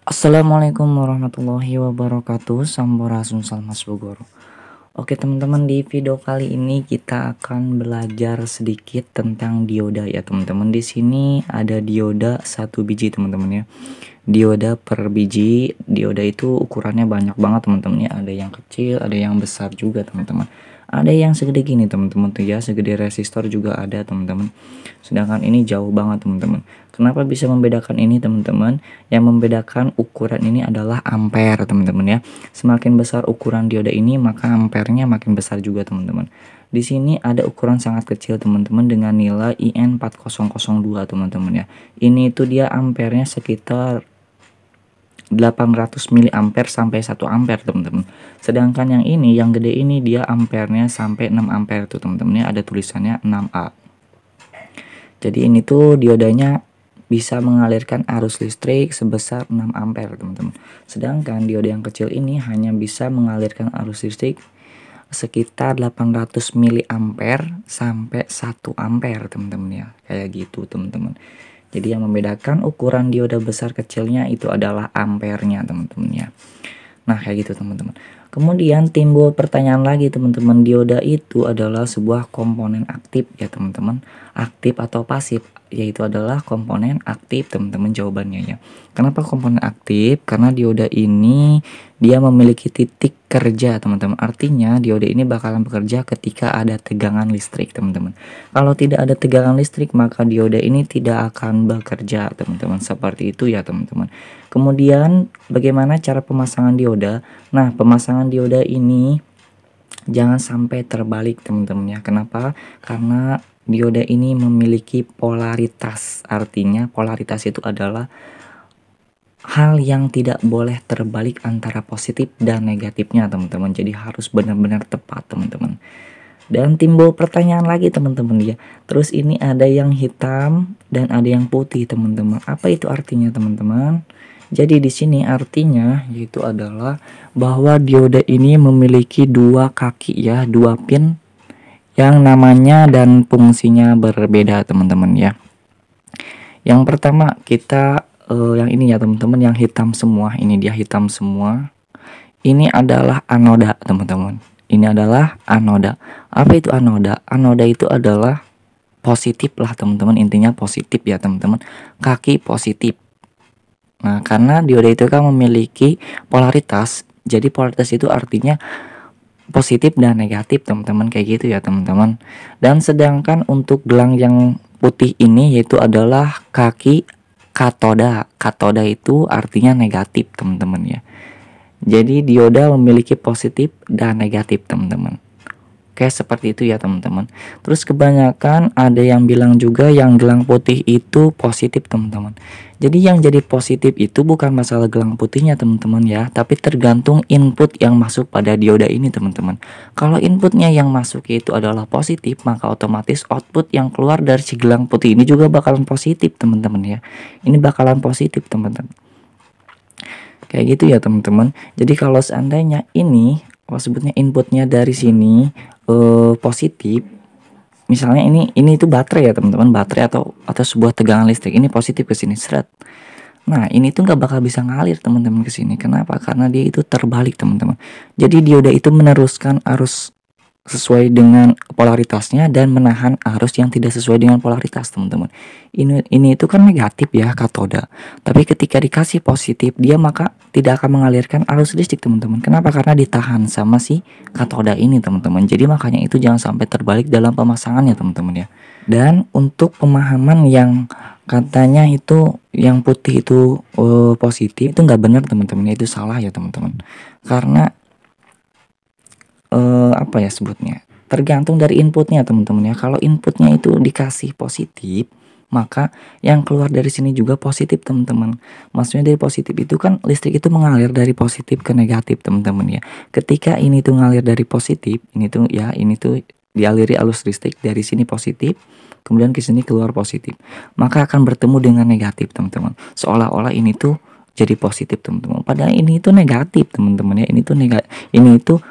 Assalamualaikum warahmatullahi wabarakatuh Samborasun Salmas Bogor Oke teman-teman di video kali ini kita akan belajar sedikit tentang dioda ya teman-teman di sini ada dioda satu biji teman-teman ya dioda per biji dioda itu ukurannya banyak banget teman-teman ya ada yang kecil ada yang besar juga teman-teman ada yang segede gini teman-teman tuh ya segede resistor juga ada teman-teman sedangkan ini jauh banget teman-teman kenapa bisa membedakan ini teman-teman yang membedakan ukuran ini adalah ampere teman-teman ya semakin besar ukuran dioda ini maka ampernya makin besar juga teman-teman di sini ada ukuran sangat kecil teman-teman dengan nilai IN4002 teman-teman ya. Ini itu dia ampernya sekitar 800 mA sampai 1 ampere teman-teman. Sedangkan yang ini yang gede ini dia ampernya sampai 6 ampere tuh teman-teman. Ini ada tulisannya 6A. Jadi ini tuh diodanya bisa mengalirkan arus listrik sebesar 6 ampere teman-teman. Sedangkan dioda yang kecil ini hanya bisa mengalirkan arus listrik sekitar 800 mA sampai 1 ampere teman-teman ya. Kayak gitu teman-teman. Jadi yang membedakan ukuran dioda besar kecilnya itu adalah ampernya teman-teman ya. Nah kayak gitu teman-teman. Kemudian timbul pertanyaan lagi teman-teman dioda itu adalah sebuah komponen aktif ya teman-teman. Aktif atau pasif? yaitu adalah komponen aktif teman-teman jawabannya ya. Kenapa komponen aktif? Karena dioda ini dia memiliki titik kerja teman-teman. Artinya dioda ini bakalan bekerja ketika ada tegangan listrik teman-teman. Kalau tidak ada tegangan listrik maka dioda ini tidak akan bekerja teman-teman. Seperti itu ya teman-teman. Kemudian bagaimana cara pemasangan dioda? Nah pemasangan dioda ini jangan sampai terbalik teman-teman ya. Kenapa? Karena Dioda ini memiliki polaritas, artinya polaritas itu adalah hal yang tidak boleh terbalik antara positif dan negatifnya teman-teman jadi harus benar-benar tepat teman-teman dan timbul pertanyaan lagi teman-teman ya terus ini ada yang hitam dan ada yang putih teman-teman apa itu artinya teman-teman jadi di sini artinya yaitu adalah bahwa dioda ini memiliki dua kaki ya dua pin yang namanya dan fungsinya berbeda teman-teman ya. Yang pertama kita uh, yang ini ya teman-teman yang hitam semua ini dia hitam semua. Ini adalah anoda teman-teman. Ini adalah anoda. Apa itu anoda? Anoda itu adalah positif lah teman-teman intinya positif ya teman-teman kaki positif. Nah karena dioda itu kan memiliki polaritas jadi polaritas itu artinya positif dan negatif teman-teman kayak gitu ya teman-teman. Dan sedangkan untuk gelang yang putih ini yaitu adalah kaki katoda. Katoda itu artinya negatif teman-teman ya. Jadi dioda memiliki positif dan negatif teman-teman. Oke seperti itu ya teman-teman. Terus kebanyakan ada yang bilang juga yang gelang putih itu positif teman-teman. Jadi yang jadi positif itu bukan masalah gelang putihnya teman-teman ya, tapi tergantung input yang masuk pada dioda ini teman-teman. Kalau inputnya yang masuk itu adalah positif, maka otomatis output yang keluar dari si gelang putih ini juga bakalan positif teman-teman ya. Ini bakalan positif teman-teman. Kayak gitu ya teman-teman. Jadi kalau seandainya ini, kalau sebutnya inputnya dari sini eh, positif, misalnya ini ini itu baterai ya teman-teman baterai atau atau sebuah tegangan listrik ini positif ke sini seret nah ini tuh nggak bakal bisa ngalir teman-teman ke sini kenapa karena dia itu terbalik teman-teman jadi dioda itu meneruskan arus sesuai dengan polaritasnya dan menahan arus yang tidak sesuai dengan polaritas teman-teman ini ini itu kan negatif ya katoda tapi ketika dikasih positif dia maka tidak akan mengalirkan arus listrik teman-teman kenapa karena ditahan sama si katoda ini teman-teman jadi makanya itu jangan sampai terbalik dalam pemasangannya teman-teman ya dan untuk pemahaman yang katanya itu yang putih itu uh, positif itu nggak benar teman-teman itu salah ya teman-teman karena eh, apa ya sebutnya tergantung dari inputnya teman-teman ya kalau inputnya itu dikasih positif maka yang keluar dari sini juga positif teman-teman maksudnya dari positif itu kan listrik itu mengalir dari positif ke negatif teman-teman ya ketika ini tuh ngalir dari positif ini tuh ya ini tuh dialiri alus listrik dari sini positif kemudian ke sini keluar positif maka akan bertemu dengan negatif teman-teman seolah-olah ini tuh jadi positif teman-teman padahal ini tuh negatif teman-teman ya ini tuh negatif ini tuh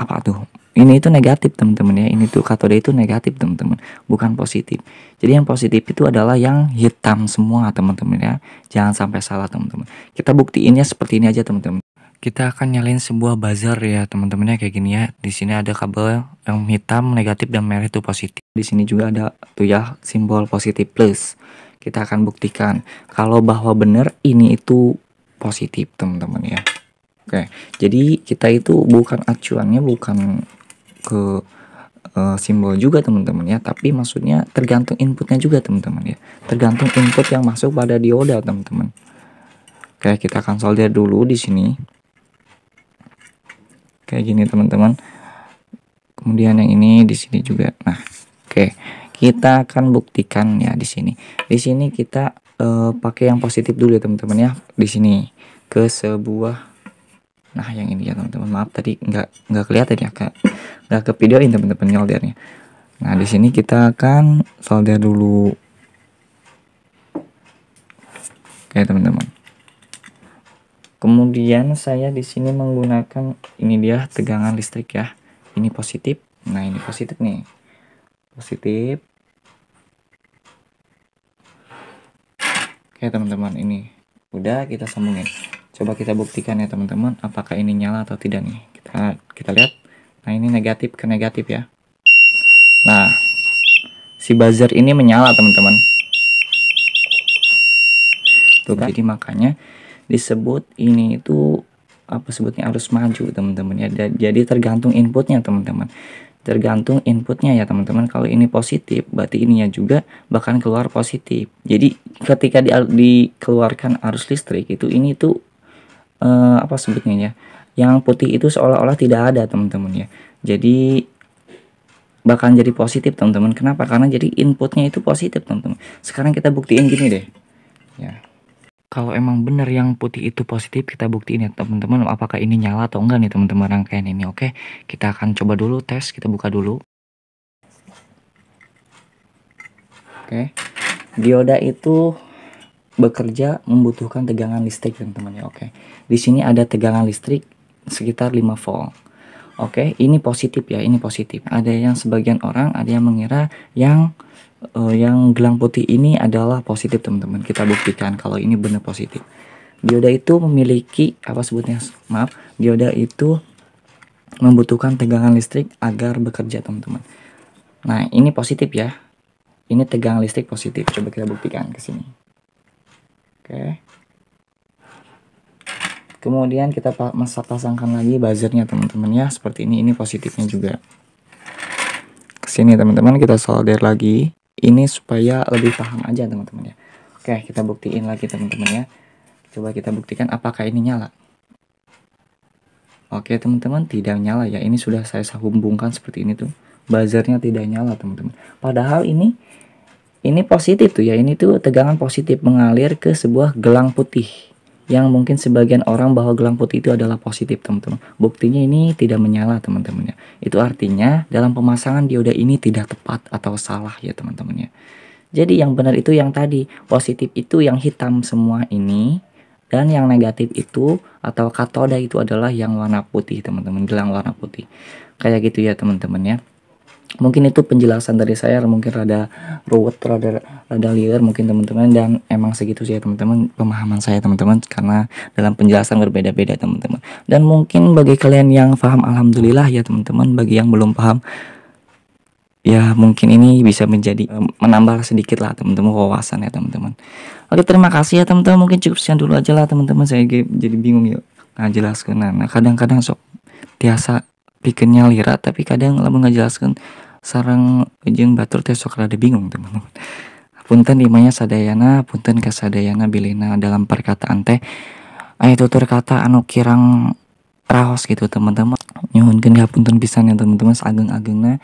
apa tuh ini itu negatif teman-teman ya ini tuh katode itu negatif teman-teman bukan positif jadi yang positif itu adalah yang hitam semua teman-teman ya jangan sampai salah teman-teman kita buktiinnya seperti ini aja teman-teman kita akan nyalain sebuah buzzer ya teman-teman ya kayak gini ya di sini ada kabel yang hitam negatif dan merah itu positif di sini juga ada tuh ya simbol positif plus kita akan buktikan kalau bahwa benar ini itu positif teman-teman ya Oke, jadi kita itu bukan acuannya bukan ke uh, simbol juga teman-teman ya, tapi maksudnya tergantung inputnya juga teman-teman ya, tergantung input yang masuk pada dioda teman-teman. Oke, kita akan solder dulu di sini. Kayak gini teman-teman. Kemudian yang ini di sini juga. Nah, oke, kita akan buktikan ya di sini. Di sini kita uh, pakai yang positif dulu ya teman-teman ya. Di sini ke sebuah nah yang ini ya teman-teman maaf tadi nggak nggak kelihatan ya kak nggak ke ini teman-teman soldernya nah di sini kita akan solder dulu oke teman-teman kemudian saya di sini menggunakan ini dia tegangan listrik ya ini positif nah ini positif nih positif oke teman-teman ini udah kita sambungin coba kita buktikan ya teman-teman apakah ini nyala atau tidak nih kita kita lihat nah ini negatif ke negatif ya nah si buzzer ini menyala teman-teman tuh kan? jadi makanya disebut ini itu apa sebutnya harus maju teman-teman ya jadi tergantung inputnya teman-teman tergantung inputnya ya teman-teman kalau ini positif berarti ininya juga bahkan keluar positif jadi ketika di, dikeluarkan arus listrik itu ini tuh uh, apa sebutnya ya yang putih itu seolah-olah tidak ada teman-teman ya jadi bahkan jadi positif teman-teman kenapa karena jadi inputnya itu positif teman-teman sekarang kita buktiin gini deh ya kalau emang benar yang putih itu positif kita buktiin ya teman-teman apakah ini nyala atau enggak nih teman-teman rangkaian ini oke kita akan coba dulu tes kita buka dulu oke dioda itu bekerja membutuhkan tegangan listrik teman-teman ya. Oke. Di sini ada tegangan listrik sekitar 5 volt. Oke, ini positif ya, ini positif. Ada yang sebagian orang ada yang mengira yang uh, yang gelang putih ini adalah positif, teman-teman. Kita buktikan kalau ini benar positif. Dioda itu memiliki apa sebutnya? Maaf, dioda itu membutuhkan tegangan listrik agar bekerja, teman-teman. Nah, ini positif ya. Ini tegangan listrik positif. Coba kita buktikan ke sini. Oke. Kemudian kita masa pasangkan lagi buzzernya teman-teman ya. Seperti ini, ini positifnya juga. Kesini teman-teman kita solder lagi. Ini supaya lebih paham aja teman-teman ya. Oke, kita buktiin lagi teman-teman ya. Coba kita buktikan apakah ini nyala. Oke teman-teman, tidak nyala ya. Ini sudah saya sambungkan seperti ini tuh. Buzzernya tidak nyala teman-teman. Padahal ini ini positif tuh ya ini tuh tegangan positif mengalir ke sebuah gelang putih yang mungkin sebagian orang bahwa gelang putih itu adalah positif teman-teman buktinya ini tidak menyala teman-temannya itu artinya dalam pemasangan dioda ini tidak tepat atau salah ya teman-temannya jadi yang benar itu yang tadi positif itu yang hitam semua ini dan yang negatif itu atau katoda itu adalah yang warna putih teman-teman gelang warna putih kayak gitu ya teman-teman ya mungkin itu penjelasan dari saya mungkin rada ruwet rada rada liar mungkin teman-teman dan emang segitu sih ya teman-teman pemahaman saya teman-teman karena dalam penjelasan berbeda-beda teman-teman dan mungkin bagi kalian yang paham alhamdulillah ya teman-teman bagi yang belum paham ya mungkin ini bisa menjadi menambah sedikit lah teman-teman wawasan ya teman-teman oke terima kasih ya teman-teman mungkin cukup sekian dulu aja lah teman-teman saya jadi bingung yuk nah jelas nah kadang-kadang sok biasa bikinnya lira tapi kadang lama ngejelaskan sarang ujung batur teh sok rada bingung teman-teman punten imanya sadayana punten kasadayana bilina dalam perkataan teh ayat tutur kata anu kirang rahos gitu teman-teman nyuhunkan punten pisan ya teman-teman seageng agengnya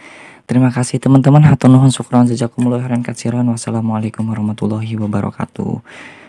terima kasih teman-teman hatunuhun nuhun sukron sejak kumulah heran katsiron wassalamualaikum warahmatullahi wabarakatuh